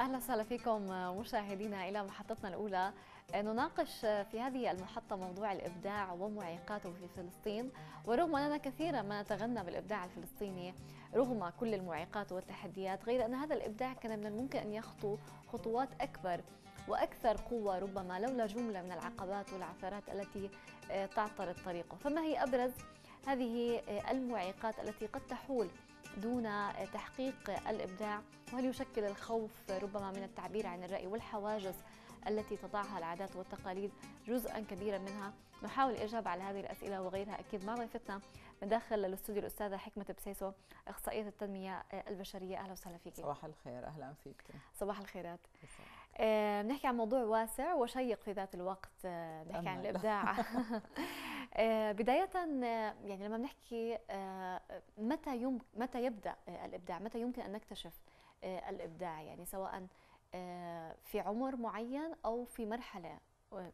اهلا وسهلا فيكم مشاهدينا الى محطتنا الاولى آه، نناقش آه، في هذه المحطة موضوع الإبداع ومعيقاته في فلسطين ورغم أننا كثيرا ما نتغنى بالإبداع الفلسطيني رغم كل المعيقات والتحديات غير أن هذا الإبداع كان من الممكن أن يخطو خطوات أكبر وأكثر قوة ربما لولا جملة من العقبات والعثرات التي آه، تعطر طريقه فما هي أبرز هذه المعيقات التي قد تحول دون تحقيق الإبداع وهل يشكل الخوف ربما من التعبير عن الرأي والحواجز التي تضعها العادات والتقاليد جزءا كبيرا منها نحاول الإجابة على هذه الأسئلة وغيرها أكيد مع ضيفتنا من داخل الاستوديو الأستاذة حكمة بسيسو أخصائية التنمية البشرية أهلا وسهلا فيك صباح الخير أهلا فيك صباح الخيرات آه، بنحكي عن موضوع واسع وشيق في ذات الوقت آه، بنحكي عن الإبداع آه، بداية آه، يعني لما بنحكي آه، متى يمكن متى يبدأ الإبداع؟ متى يمكن أن نكتشف الإبداع؟ يعني سواء في عمر معين أو في مرحلة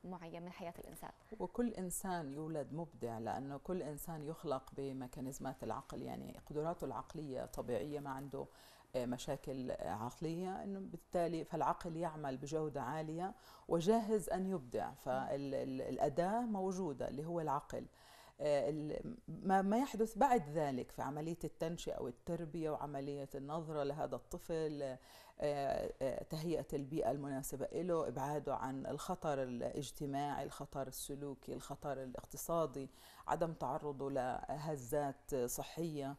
معين من حياة الإنسان وكل إنسان يولد مبدع لأنه كل إنسان يخلق بميكانيزمات العقل يعني قدراته العقلية طبيعية ما عنده مشاكل عقلية إنه بالتالي فالعقل يعمل بجودة عالية وجاهز أن يبدع فالأداة موجودة اللي هو العقل آه، ما يحدث بعد ذلك في عملية التنشئة والتربية وعملية النظرة لهذا الطفل آه، آه، تهيئة البيئة المناسبة له إبعاده عن الخطر الاجتماعي الخطر السلوكي الخطر الاقتصادي عدم تعرضه لهزات صحية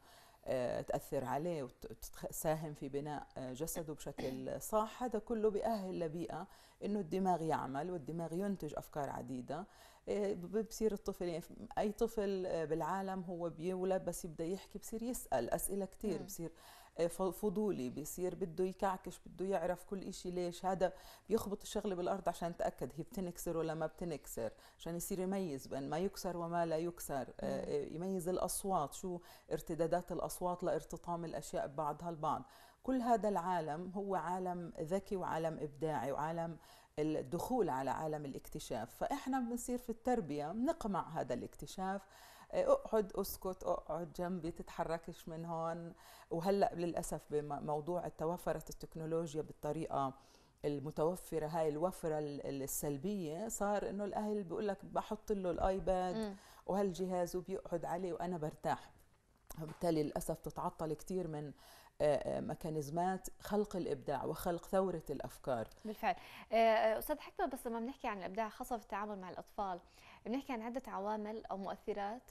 آه، تأثر عليه وتساهم في بناء آه، جسده بشكل صح هذا كله بيأهل لبيئة إنه الدماغ يعمل والدماغ ينتج أفكار عديدة آه، بصير الطفل يعني أي طفل بالعالم هو بيولد بس يبدأ يحكي بصير يسأل أسئلة كتير بصير آه، فضولي بيصير بده يكعكش بده يعرف كل إشي ليش هذا بيخبط الشغلة بالأرض عشان يتأكد هي بتنكسر ولا ما بتنكسر عشان يصير يميز بين ما يكسر وما لا يكسر آه، آه، يميز الأصوات شو ارتدادات الأصوات لارتطام الأشياء ببعضها البعض كل هذا العالم هو عالم ذكي وعالم إبداعي وعالم الدخول على عالم الاكتشاف فإحنا بنصير في التربية بنقمع هذا الاكتشاف اقعد اسكت اقعد جنبي تتحركش من هون وهلا للاسف بموضوع توفرت التكنولوجيا بالطريقه المتوفره هاي الوفره السلبيه صار انه الاهل بيقول لك بحط له الايباد وهالجهاز وبيقعد عليه وانا برتاح وبالتالي للاسف تتعطل كثير من آه، آه، ميكانيزمات خلق الابداع وخلق ثوره الافكار بالفعل آه، استاذ حكمه بس لما بنحكي عن الابداع خاصه في التعامل مع الاطفال بنحكي عن عده عوامل او مؤثرات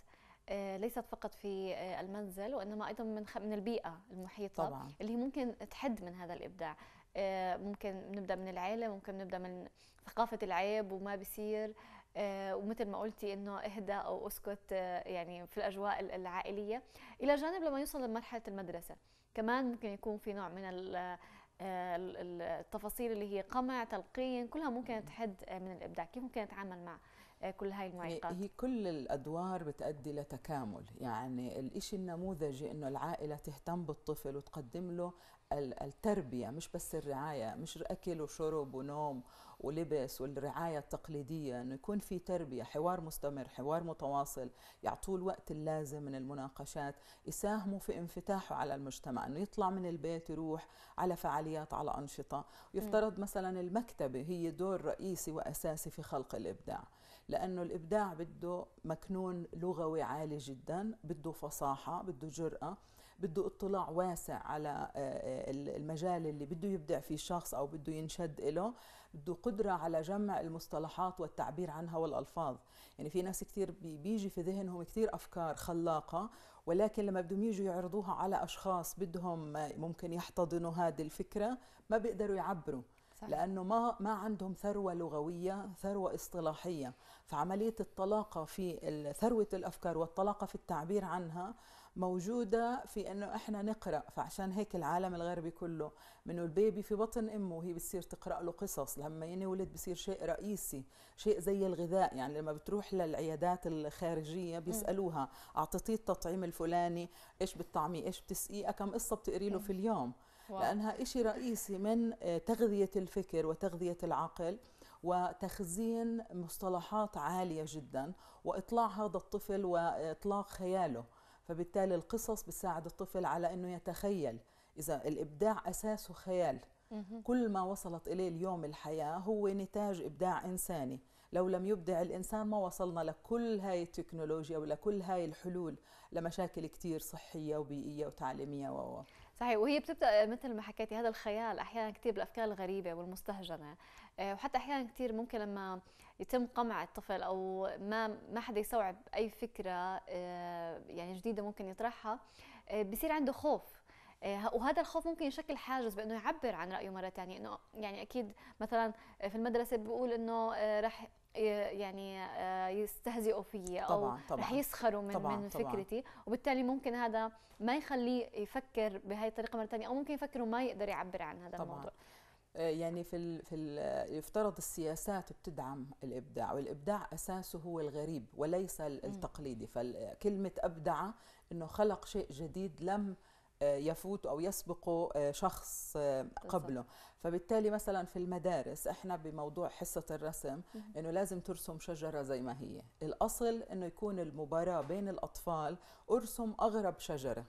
ليست فقط في المنزل وانما ايضا من من البيئه المحيطه طبعا. اللي هي ممكن تحد من هذا الابداع ممكن نبدا من العيله ممكن نبدا من ثقافه العيب وما بيصير ومثل ما قلتي انه اهدى او اسكت يعني في الاجواء العائليه الى جانب لما يوصل لمرحله المدرسه كمان ممكن يكون في نوع من آه، التفاصيل اللي هي قمع تلقين كلها ممكن تحد آه، من الابداع كيف ممكن نتعامل مع آه، كل هاي المعيقات هي كل الادوار بتؤدي لتكامل يعني الإشي النموذجي انه العائله تهتم بالطفل وتقدم له التربية مش بس الرعاية مش أكل وشرب ونوم ولبس والرعاية التقليدية أنه يكون في تربية حوار مستمر حوار متواصل يعطوه الوقت اللازم من المناقشات يساهموا في انفتاحه على المجتمع أنه يطلع من البيت يروح على فعاليات على أنشطة ويفترض مثلا المكتبة هي دور رئيسي وأساسي في خلق الإبداع لأنه الإبداع بده مكنون لغوي عالي جدا بده فصاحة بده جرأة بده اطلاع واسع على آه، آه، المجال اللي بده يبدع فيه الشخص او بده ينشد له بده قدره على جمع المصطلحات والتعبير عنها والالفاظ يعني في ناس كثير بيجي في ذهنهم كثير افكار خلاقه ولكن لما بدهم يجوا يعرضوها على اشخاص بدهم آه، ممكن يحتضنوا هذه الفكره ما بيقدروا يعبروا صحيح. لانه ما ما عندهم ثروه لغويه ثروه اصطلاحيه فعمليه الطلاقه في ثروه الافكار والطلاقه في التعبير عنها موجوده في انه احنا نقرا فعشان هيك العالم الغربي كله من البيبي في بطن امه وهي بتصير تقرا له قصص لما ينولد بصير شيء رئيسي شيء زي الغذاء يعني لما بتروح للعيادات الخارجيه بيسالوها اعطيتيه التطعيم الفلاني ايش بتطعميه ايش بتسقيه كم قصه بتقري له في اليوم واو. لانها إشي رئيسي من آه، تغذيه الفكر وتغذيه العقل وتخزين مصطلحات عاليه جدا واطلاع هذا الطفل واطلاق خياله فبالتالي القصص بتساعد الطفل على انه يتخيل اذا الابداع اساسه خيال كل ما وصلت اليه اليوم الحياه هو نتاج ابداع انساني لو لم يبدع الانسان ما وصلنا لكل هاي التكنولوجيا ولكل هاي الحلول لمشاكل كثير صحيه وبيئيه وتعليميه و صحيح وهي بتبدا مثل ما حكيتي هذا الخيال احيانا كثير بالافكار الغريبه والمستهجنه آه، وحتى احيانا كثير ممكن لما يتم قمع الطفل او ما ما حدا يستوعب اي فكره آه، يعني جديده ممكن يطرحها آه، بصير عنده خوف وهذا الخوف ممكن يشكل حاجز بانه يعبر عن رايه مره ثانيه انه يعني اكيد مثلا في المدرسه بيقول انه راح يعني آه، يستهزئوا فيي او طبعاً رح يسخروا من طبعاً من فكرتي طبعاً وبالتالي ممكن هذا ما يخليه يفكر بهي الطريقه مره ثانيه او ممكن يفكر وما يقدر يعبر عن هذا طبعاً الموضوع آه، يعني في الـ في الـ يفترض السياسات بتدعم الابداع والابداع اساسه هو الغريب وليس التقليدي فكلمه ابدع انه خلق شيء جديد لم آه، يفوت او يسبقه آه، شخص آه، قبله فبالتالي مثلا في المدارس احنا بموضوع حصه الرسم انه لازم ترسم شجره زي ما هي الاصل انه يكون المباراه بين الاطفال ارسم اغرب شجره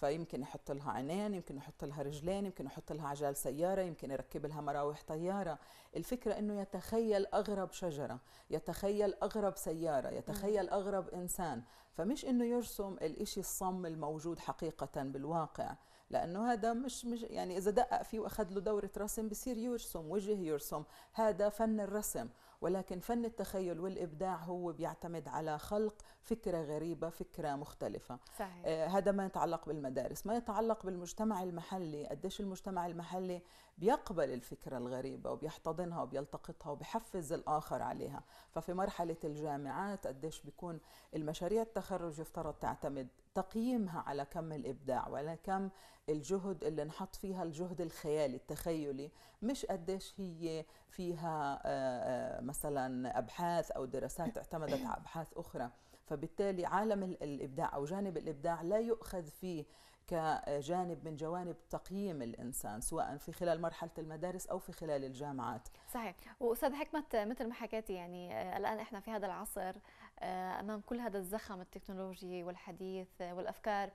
فيمكن يحط لها عينين يمكن يحط لها رجلين يمكن يحط لها عجال سيارة يمكن يركب لها مراوح طيارة الفكرة أنه يتخيل أغرب شجرة يتخيل أغرب سيارة يتخيل أغرب إنسان فمش أنه يرسم الإشي الصم الموجود حقيقة بالواقع لأنه هذا مش, مش يعني إذا دقق فيه وأخذ له دورة رسم بصير يرسم وجه يرسم هذا فن الرسم ولكن فن التخيل والإبداع هو بيعتمد على خلق فكرة غريبة فكرة مختلفة صحيح. آه هذا ما يتعلق بالمدارس ما يتعلق بالمجتمع المحلي قديش المجتمع المحلي بيقبل الفكرة الغريبة وبيحتضنها وبيلتقطها وبيحفز الآخر عليها ففي مرحلة الجامعات قديش بيكون المشاريع التخرج يفترض تعتمد تقييمها على كم الإبداع وعلى كم الجهد اللي نحط فيها الجهد الخيالي التخيلي مش قديش هي فيها آه، آه، مثلا أبحاث أو دراسات اعتمدت على أبحاث أخرى فبالتالي عالم الإبداع أو جانب الإبداع لا يؤخذ فيه كجانب من جوانب تقييم الانسان سواء في خلال مرحله المدارس او في خلال الجامعات صحيح واستاذ حكمت مثل ما حكيتي يعني آه، الان احنا في هذا العصر آه، امام كل هذا الزخم التكنولوجي والحديث آه، والافكار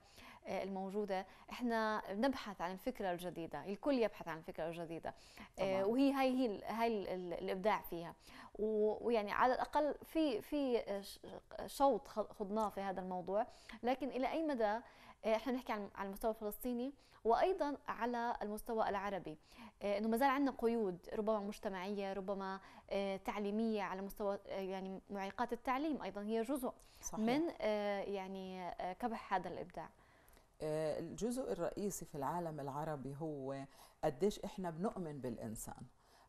الموجوده احنا نبحث عن الفكره الجديده الكل يبحث عن الفكره الجديده طبعا. وهي هاي هي هاي الابداع فيها ويعني على الاقل في في شوط خضناه في هذا الموضوع لكن الى اي مدى آه، احنا بنحكي على المستوى الفلسطيني وايضا على المستوى العربي آه، انه ما زال عندنا قيود ربما مجتمعيه ربما آه، تعليميه على مستوى يعني معيقات التعليم ايضا هي جزء صحيح. من يعني كبح هذا الابداع الجزء الرئيسي في العالم العربي هو قديش احنا بنؤمن بالانسان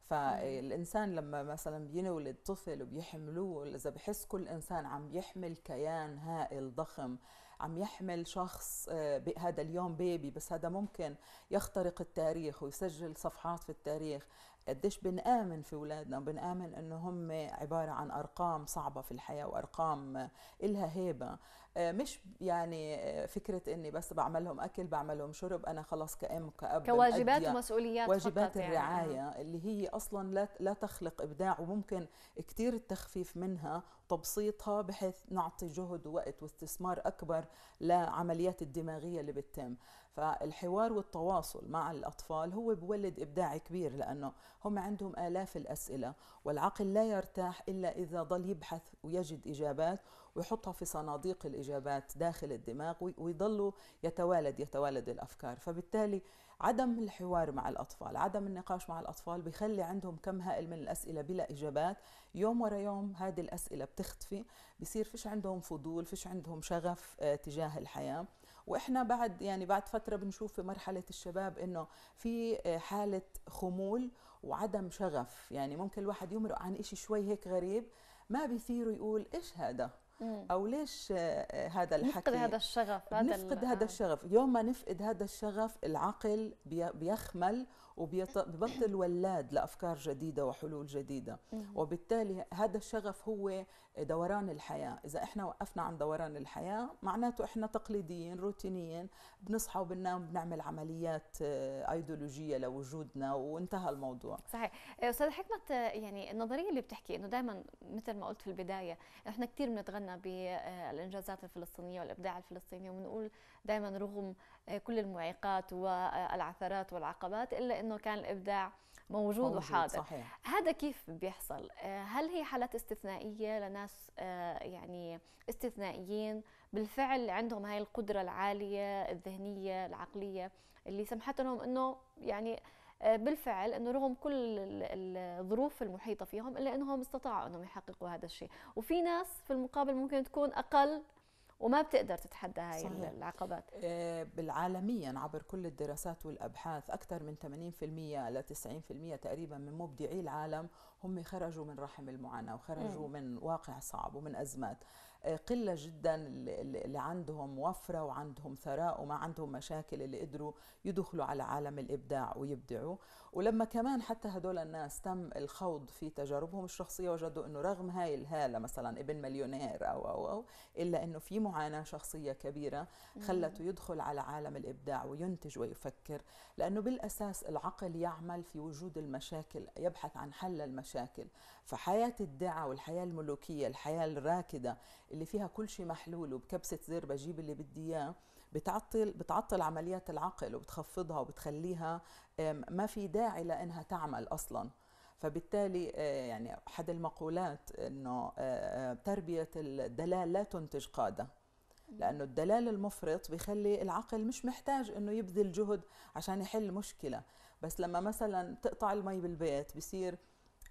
فالانسان لما مثلا بينولد طفل وبيحملوه اذا بحس كل انسان عم يحمل كيان هائل ضخم عم يحمل شخص آه، هذا اليوم بيبي بس هذا ممكن يخترق التاريخ ويسجل صفحات في التاريخ قديش بنآمن في ولادنا وبنآمن أنه هم عبارة عن أرقام صعبة في الحياة وأرقام إلها هيبة آه، مش يعني آه، فكره اني بس بعمل لهم اكل بعمل لهم شرب انا خلاص كام كاب كواجبات ومسؤوليات واجبات يعني. الرعايه يعني. اللي هي اصلا لا لا تخلق ابداع وممكن كثير التخفيف منها تبسيطها بحيث نعطي جهد ووقت واستثمار اكبر لعمليات الدماغيه اللي بتتم فالحوار والتواصل مع الأطفال هو بولد إبداع كبير لأنه هم عندهم آلاف الأسئلة والعقل لا يرتاح إلا إذا ضل يبحث ويجد إجابات ويحطها في صناديق الإجابات داخل الدماغ ويضلوا يتوالد يتوالد الأفكار فبالتالي عدم الحوار مع الأطفال عدم النقاش مع الأطفال بيخلي عندهم كم هائل من الأسئلة بلا إجابات يوم ورا يوم هذه الأسئلة بتختفي بصير فيش عندهم فضول فيش عندهم شغف آه، تجاه الحياة واحنا بعد يعني بعد فتره بنشوف في مرحله الشباب انه في آه، حاله خمول وعدم شغف يعني ممكن الواحد يمرق عن إشي شوي هيك غريب ما بيثيروا يقول ايش هذا او ليش آه، آه، هذا الحكي نفقد هذا الشغف هذا نفقد هذا آه. الشغف يوم ما نفقد هذا الشغف العقل بيخمل وبيبطل ولاد لافكار جديده وحلول جديده وبالتالي هذا الشغف هو دوران الحياه اذا احنا وقفنا عن دوران الحياه معناته احنا تقليديين روتينيين بنصحى وبننام بنعمل عمليات آه، ايديولوجيه لوجودنا وانتهى الموضوع صحيح آه، استاذ حكمت آه، يعني النظريه اللي بتحكي انه دائما مثل ما قلت في البدايه احنا كثير بنتغنى بالانجازات الفلسطينيه والابداع الفلسطيني وبنقول دائما رغم كل المعيقات والعثرات والعقبات الا انه كان الابداع موجود, موجود وحاضر صحيح. هذا كيف بيحصل آه، هل هي حالات استثنائيه لناس آه، يعني استثنائيين بالفعل عندهم هاي القدره العاليه الذهنيه العقليه اللي سمحت لهم انه يعني آه، بالفعل انه رغم كل الظروف المحيطه فيهم الا انهم استطاعوا انهم يحققوا هذا الشيء وفي ناس في المقابل ممكن تكون اقل وما بتقدر تتحدى هاي صحيح. العقبات آه، بالعالميا عبر كل الدراسات والابحاث اكثر من 80% ل 90% تقريبا من مبدعي العالم هم خرجوا من رحم المعاناة وخرجوا مم. من واقع صعب ومن أزمات آه، قلة جدا اللي عندهم وفرة وعندهم ثراء وما عندهم مشاكل اللي قدروا يدخلوا على عالم الإبداع ويبدعوا ولما كمان حتى هدول الناس تم الخوض في تجاربهم الشخصية وجدوا أنه رغم هاي الهالة مثلا ابن مليونير أو أو أو إلا أنه في معاناة شخصية كبيرة خلته يدخل على عالم الإبداع وينتج ويفكر لأنه بالأساس العقل يعمل في وجود المشاكل يبحث عن حل المشاكل مشاكل فحياة الدعة والحياة الملوكية الحياة الراكدة اللي فيها كل شيء محلول وبكبسة زر بجيب اللي بدي إياه بتعطل بتعطل عمليات العقل وبتخفضها وبتخليها ما في داعي لأنها تعمل أصلاً فبالتالي آه، يعني احد المقولات انه آه، آه، تربيه الدلال لا تنتج قاده لانه الدلال المفرط بخلي العقل مش محتاج انه يبذل جهد عشان يحل مشكله بس لما مثلا تقطع المي بالبيت بصير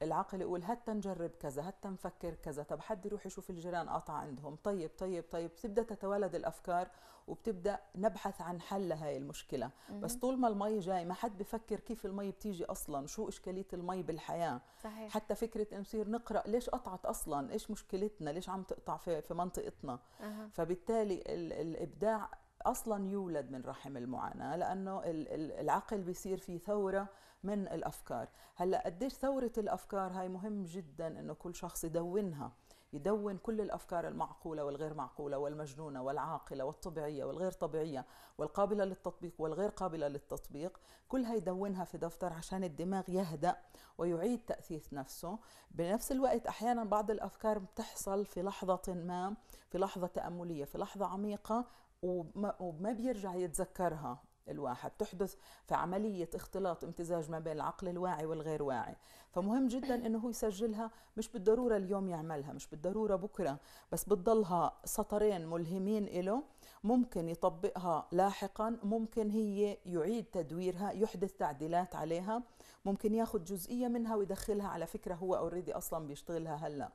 العقل يقول هات نجرب كذا هات نفكر كذا طب حد يروح يشوف الجيران قطع عندهم طيب طيب طيب بتبدا تتوالد الافكار وبتبدا نبحث عن حل لهي المشكله مم. بس طول ما المي جاي ما حد بفكر كيف المي بتيجي اصلا شو اشكاليه المي بالحياه صحيح. حتى فكره نصير نقرا ليش قطعت اصلا ايش مشكلتنا ليش عم تقطع في, في منطقتنا أه. فبالتالي ال الابداع اصلا يولد من رحم المعاناه لانه العقل بيصير في ثوره من الافكار هلا قديش ثوره الافكار هاي مهم جدا انه كل شخص يدونها يدون كل الافكار المعقوله والغير معقوله والمجنونه والعاقله والطبيعيه والغير طبيعيه والقابله للتطبيق والغير قابله للتطبيق كلها يدونها في دفتر عشان الدماغ يهدأ ويعيد تأثيث نفسه بنفس الوقت احيانا بعض الافكار بتحصل في لحظه ما في لحظه تأمليه في لحظه عميقه وما, وما بيرجع يتذكرها الواحد تحدث في عملية اختلاط امتزاج ما بين العقل الواعي والغير واعي فمهم جدا انه هو يسجلها مش بالضرورة اليوم يعملها مش بالضرورة بكرة بس بتضلها سطرين ملهمين له ممكن يطبقها لاحقا ممكن هي يعيد تدويرها يحدث تعديلات عليها ممكن ياخد جزئية منها ويدخلها على فكرة هو اوريدي اصلا بيشتغلها هلأ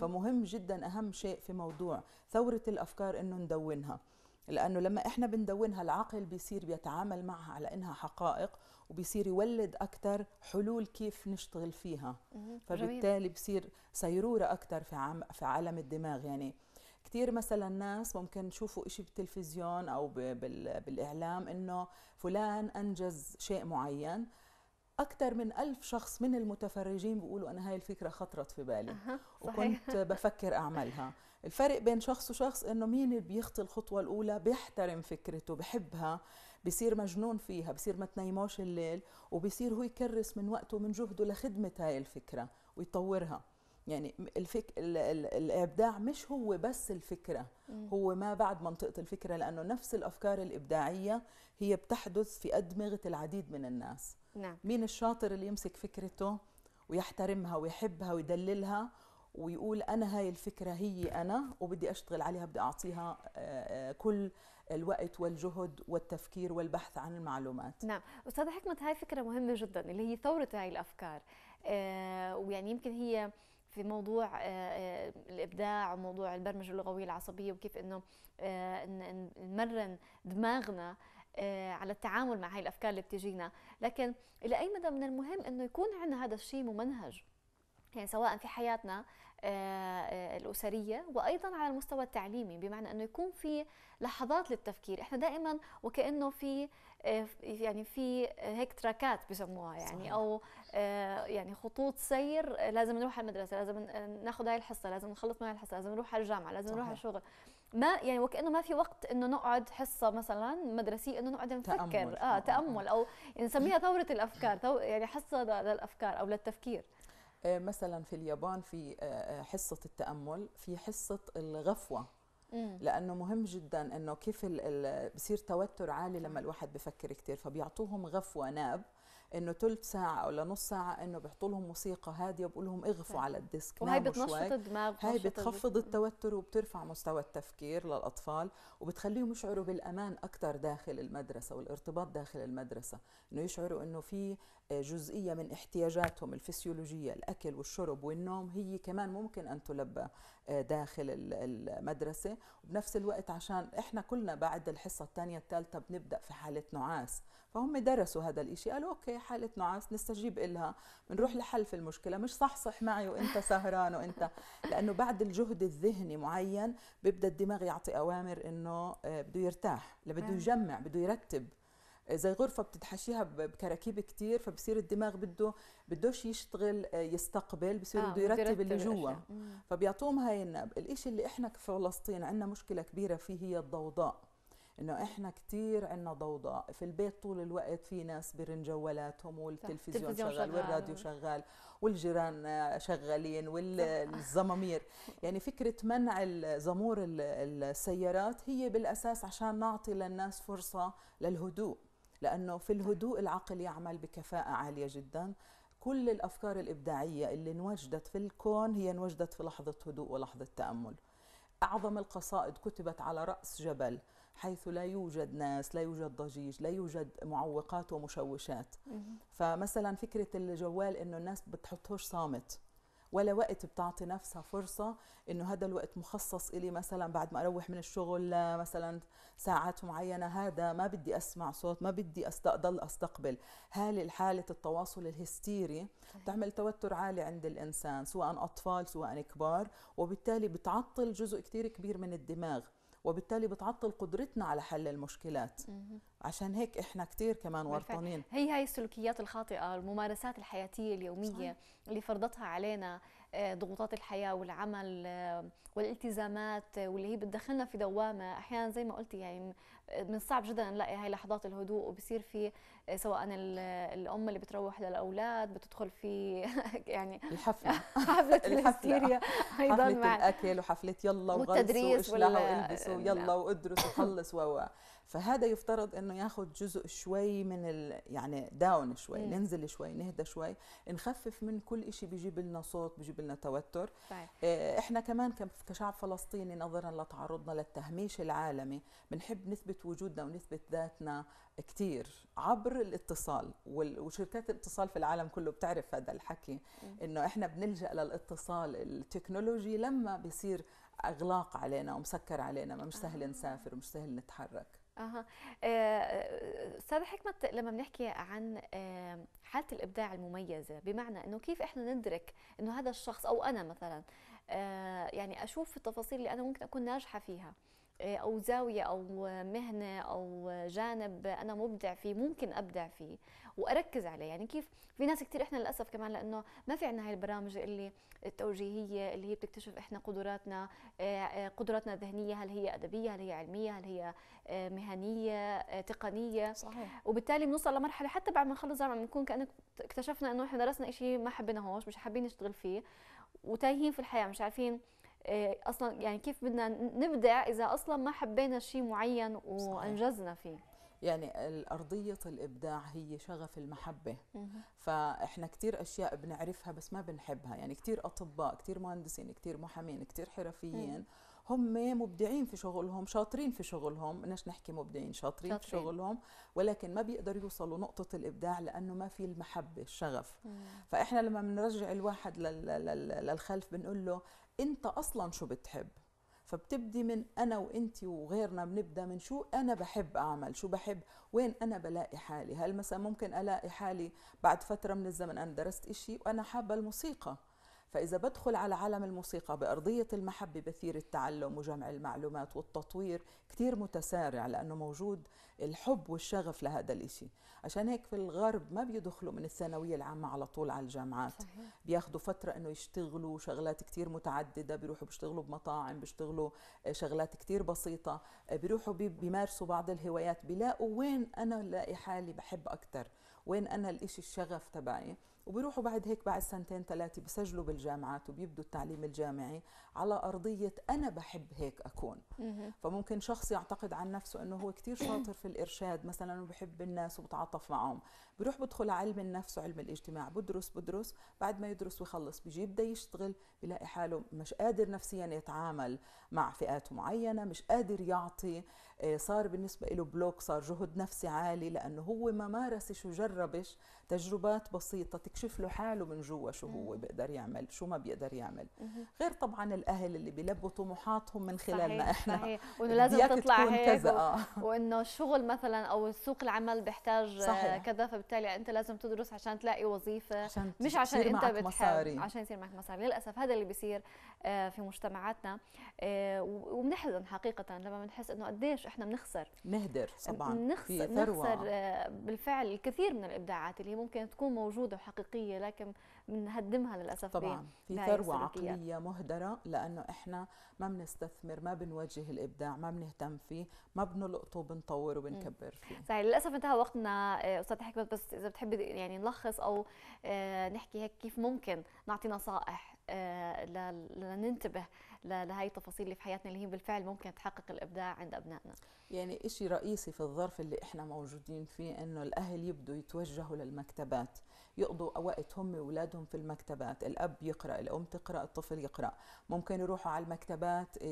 فمهم جدا اهم شيء في موضوع ثوره الافكار انه ندونها لانه لما احنا بندونها العقل بيصير بيتعامل معها على انها حقائق وبيصير يولد اكثر حلول كيف نشتغل فيها فبالتالي بصير سيروره اكثر في عم في عالم الدماغ يعني كثير مثلا ناس ممكن يشوفوا شيء بالتلفزيون او بالاعلام انه فلان انجز شيء معين أكثر من ألف شخص من المتفرجين بيقولوا أنا هاي الفكرة خطرت في بالي أه. وكنت بفكر أعملها الفرق بين شخص وشخص إنه مين اللي بيخطي الخطوة الأولى بيحترم فكرته بحبها بصير مجنون فيها بصير ما تنيموش الليل وبصير هو يكرس من وقته ومن جهده لخدمة هاي الفكرة ويطورها يعني الفك... ال... ال... الابداع مش هو بس الفكره هو ما بعد منطقه الفكره لانه نفس الافكار الابداعيه هي بتحدث في ادمغه العديد من الناس نعم. مين الشاطر اللي يمسك فكرته ويحترمها ويحبها ويدللها ويقول أنا هاي الفكرة هي أنا وبدي أشتغل عليها بدي أعطيها آه، آه، كل الوقت والجهد والتفكير والبحث عن المعلومات نعم أستاذة حكمة هاي فكرة مهمة جدا اللي هي ثورة هاي الأفكار آه، ويعني يمكن هي في موضوع الابداع وموضوع البرمجه اللغويه العصبيه وكيف انه نمرن دماغنا آه، على التعامل مع هاي الافكار اللي بتجينا لكن الى اي مدى من المهم انه يكون عندنا هذا الشيء ممنهج يعني سواء في حياتنا آه، آه، الأسرية وأيضا على المستوى التعليمي بمعنى أنه يكون في لحظات للتفكير إحنا دائما وكأنه في يعني في هيك تراكات بسموها يعني صحيح. أو يعني خطوط سير لازم نروح على المدرسة لازم ناخذ هاي الحصة لازم نخلص من هاي الحصة لازم نروح على الجامعة لازم صحيح. نروح على الشغل ما يعني وكانه ما في وقت انه نقعد حصه مثلا مدرسيه انه نقعد نفكر تأمل. اه, آه. تامل او يعني نسميها ثوره الافكار يعني حصه للافكار او للتفكير آه، مثلا في اليابان في آه، حصه التامل في حصه الغفوه لانه مهم جدا انه كيف بصير توتر عالي لما الواحد بفكر كثير فبيعطوهم غفوه ناب انه ثلث ساعه او لنص ساعه انه بيحطوا لهم موسيقى هاديه وبقول لهم اغفوا طيب. على الديسك وهي بتنشط الدماغ هاي بتخفض التوتر وبترفع مستوى التفكير للاطفال وبتخليهم يشعروا بالامان اكثر داخل المدرسه والارتباط داخل المدرسه انه يشعروا انه في جزئية من احتياجاتهم الفسيولوجية الأكل والشرب والنوم هي كمان ممكن أن تلبى آه، داخل المدرسة وبنفس الوقت عشان إحنا كلنا بعد الحصة الثانية الثالثة بنبدأ في حالة نعاس فهم درسوا هذا الإشي قالوا أوكي حالة نعاس نستجيب إلها بنروح لحل في المشكلة مش صحصح معي وإنت سهران وإنت لأنه بعد الجهد الذهني معين بيبدأ الدماغ يعطي أوامر إنه آه، بده يرتاح بده يجمع بده يرتب زي غرفه بتتحشيها بكراكيب كتير فبصير الدماغ بده بدوش يشتغل آه، يستقبل بصير آه، بده يرتب اللي جوا فبيعطوهم هاي الناب الإشي اللي احنا في فلسطين عندنا مشكله كبيره فيه هي الضوضاء انه احنا كثير عندنا ضوضاء في البيت طول الوقت في ناس برن جوالاتهم والتلفزيون شغال, شغال والراديو شغال والجيران آه، شغالين والزمامير يعني فكره منع زمور السيارات هي بالاساس عشان نعطي للناس فرصه للهدوء لأنه في الهدوء العقل يعمل بكفاءة عالية جدا كل الأفكار الإبداعية اللي انوجدت في الكون هي انوجدت في لحظة هدوء ولحظة تأمل أعظم القصائد كتبت على رأس جبل حيث لا يوجد ناس لا يوجد ضجيج لا يوجد معوقات ومشوشات فمثلا فكرة الجوال أنه الناس بتحطهوش صامت ولا وقت بتعطي نفسها فرصة إنه هذا الوقت مخصص إلي مثلا بعد ما أروح من الشغل مثلا ساعات معينة هذا ما بدي أسمع صوت ما بدي أضل أستقبل هالي حالة التواصل الهستيري بتعمل توتر عالي عند الإنسان سواء أطفال سواء كبار وبالتالي بتعطل جزء كتير كبير من الدماغ وبالتالي بتعطل قدرتنا على حل المشكلات عشان هيك احنا كثير كمان ورطانين هي هاي السلوكيات الخاطئه الممارسات الحياتيه اليوميه صحيح. اللي فرضتها علينا آه، ضغوطات الحياه والعمل آه، والالتزامات آه، واللي هي بتدخلنا في دوامه احيانا زي ما قلتي يعني من الصعب جدا نلاقي هاي لحظات الهدوء وبصير في آه، سواء الام اللي بتروح للاولاد بتدخل في يعني الحفله حفله الهستيريا ايضا حفله مع الاكل وحفله يلا وغلسوا واشلعوا والبسوا يلا وادرس وخلص و فهذا يفترض انه ياخذ جزء شوي من ال... يعني داون شوي مم. ننزل شوي نهدى شوي نخفف من كل شيء بيجيب لنا صوت بيجيب لنا توتر طيب. احنا كمان كشعب فلسطيني نظرا لتعرضنا للتهميش العالمي بنحب نثبت نثبت وجودنا ونثبت ذاتنا كثير عبر الاتصال وشركات الاتصال في العالم كله بتعرف هذا الحكي انه احنا بنلجا للاتصال التكنولوجي لما بيصير اغلاق علينا ومسكر علينا ما مش سهل آه. نسافر ومش سهل نتحرك اها آه، استاذه حكمه لما بنحكي عن آه، حاله الابداع المميزه بمعنى انه كيف احنا ندرك انه هذا الشخص او انا مثلا يعني اشوف التفاصيل اللي انا ممكن اكون ناجحه فيها او زاويه او مهنه او جانب انا مبدع فيه ممكن ابدع فيه واركز عليه يعني كيف في ناس كثير احنا للاسف كمان لانه ما في عندنا هاي البرامج اللي التوجيهيه اللي هي بتكتشف احنا قدراتنا آه، آه، قدراتنا الذهنيه هل هي ادبيه هل هي علميه هل هي آه، مهنيه تقنيه صحيح وبالتالي بنوصل لمرحله حتى بعد ما نخلص جامعه بنكون كانك اكتشفنا انه احنا درسنا شيء ما حبيناهوش مش حابين نشتغل فيه وتايهين في الحياه مش عارفين آه، اصلا يعني كيف بدنا نبدع اذا اصلا ما حبينا شيء معين وانجزنا فيه يعني الأرضية الإبداع هي شغف المحبة فإحنا كتير أشياء بنعرفها بس ما بنحبها يعني كتير أطباء كتير مهندسين كتير محامين كتير حرفيين هم مبدعين في شغلهم شاطرين في شغلهم بدناش نحكي مبدعين شاطرين, شاطرين في شغلهم ولكن ما بيقدروا يوصلوا نقطة الإبداع لأنه ما في المحبة الشغف مم. فإحنا لما بنرجع الواحد للخلف بنقول له أنت أصلا شو بتحب فبتبدي من انا وانت وغيرنا بنبدا من شو انا بحب اعمل شو بحب وين انا بلاقي حالي هل مثلا ممكن الاقي حالي بعد فتره من الزمن انا درست إشي وانا حابه الموسيقى فإذا بدخل على عالم الموسيقى بأرضية المحبة بثير التعلم وجمع المعلومات والتطوير كتير متسارع لأنه موجود الحب والشغف لهذا الإشي عشان هيك في الغرب ما بيدخلوا من الثانوية العامة على طول على الجامعات صحيح. بياخدوا فترة أنه يشتغلوا شغلات كتير متعددة بيروحوا بيشتغلوا بمطاعم بيشتغلوا آه، شغلات كتير بسيطة آه، بيروحوا بيمارسوا بعض الهوايات بيلاقوا وين أنا لاقي حالي بحب أكتر وين أنا الإشي الشغف تبعي وبيروحوا بعد هيك بعد سنتين ثلاثة بسجلوا بالجامعات وبيبدوا التعليم الجامعي على أرضية أنا بحب هيك أكون فممكن شخص يعتقد عن نفسه أنه هو كتير شاطر في الإرشاد مثلا وبحب الناس وبتعاطف معهم بروح بدخل علم النفس وعلم الاجتماع بدرس بدرس بعد ما يدرس ويخلص بيجي بده يشتغل بلاقي حاله مش قادر نفسيا يتعامل مع فئات معينه مش قادر يعطي آه، صار بالنسبه له بلوك صار جهد نفسي عالي لانه هو ما مارسش وجربش تجربات بسيطه تكشف له حاله من جوا شو هو بيقدر يعمل شو ما بيقدر يعمل غير طبعا الاهل اللي بيلبوا طموحاتهم من خلالنا صحيح احنا صحيح وانه لازم تطلع هيك كذا. و... آه. وانه الشغل مثلا او سوق العمل بيحتاج آه، صحيح. كذا فبالتالي انت لازم تدرس عشان تلاقي وظيفه عشان مش عشان انت بتحب مصاري. عشان يصير معك مصاري للاسف هذا اللي بيصير آه، في مجتمعاتنا آه، وبنحزن حقيقه لما بنحس انه قديش احنا بنخسر نهدر طبعا بنخسر, بنخسر آه، بالفعل الكثير من الابداعات اللي ممكن تكون موجوده وحقيقيه لكن بنهدمها للاسف طبعا في ثروه عقليه مهدره لانه احنا ما بنستثمر ما بنوجه الابداع ما بنهتم فيه ما بنلقطه وبنطور وبنكبر فيه صحيح للاسف انتهى وقتنا آه، استاذ حكمت بس اذا بتحبي يعني نلخص او آه، نحكي هيك كيف ممكن نعطي نصائح آه، لننتبه لهي التفاصيل اللي في حياتنا اللي هي بالفعل ممكن تحقق الابداع عند ابنائنا يعني شيء رئيسي في الظرف اللي احنا موجودين فيه انه الاهل يبدوا يتوجهوا للمكتبات يقضوا وقت هم واولادهم في المكتبات الاب يقرا الام تقرا الطفل يقرا ممكن يروحوا على المكتبات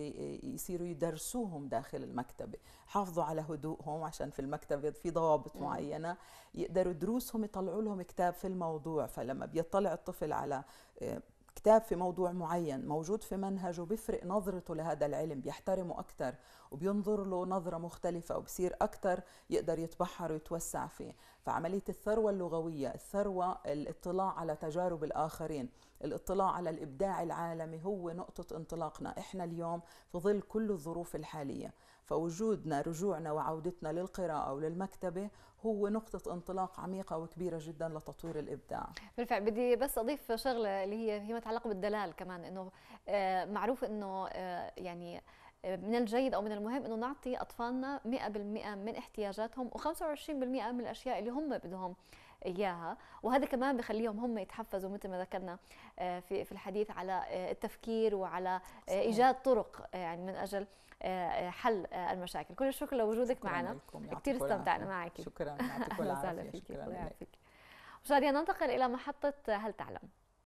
يصيروا يدرسوهم داخل المكتبه حافظوا على هدوءهم عشان في المكتبه في ضوابط معينه يقدروا دروسهم يطلعوا لهم كتاب في الموضوع فلما بيطلع الطفل على آه، كتاب في موضوع معين موجود في منهجه بيفرق نظرته لهذا العلم بيحترمه أكثر وبينظر له نظرة مختلفة وبصير أكثر يقدر يتبحر ويتوسع فيه فعملية الثروة اللغوية الثروة الاطلاع على تجارب الآخرين الاطلاع على الإبداع العالمي هو نقطة انطلاقنا إحنا اليوم في ظل كل الظروف الحالية فوجودنا رجوعنا وعودتنا للقراءة وللمكتبة هو نقطة انطلاق عميقة وكبيرة جدا لتطوير الإبداع بالفعل بدي بس أضيف شغلة اللي هي فيما يتعلق بالدلال كمان إنه آه، معروف إنه آه، يعني من الجيد او من المهم انه نعطي اطفالنا 100% من احتياجاتهم و25% من الاشياء اللي هم بدهم اياها وهذا كمان بخليهم هم يتحفزوا مثل ما ذكرنا آه، في في الحديث على آه، التفكير وعلى آه، ايجاد طرق يعني من اجل حل المشاكل كل الشكر لوجودك معنا كثير استمتعنا معك شكرا يعطيكم العافيه شكرا لك مشاهدينا ننتقل الى محطه هل تعلم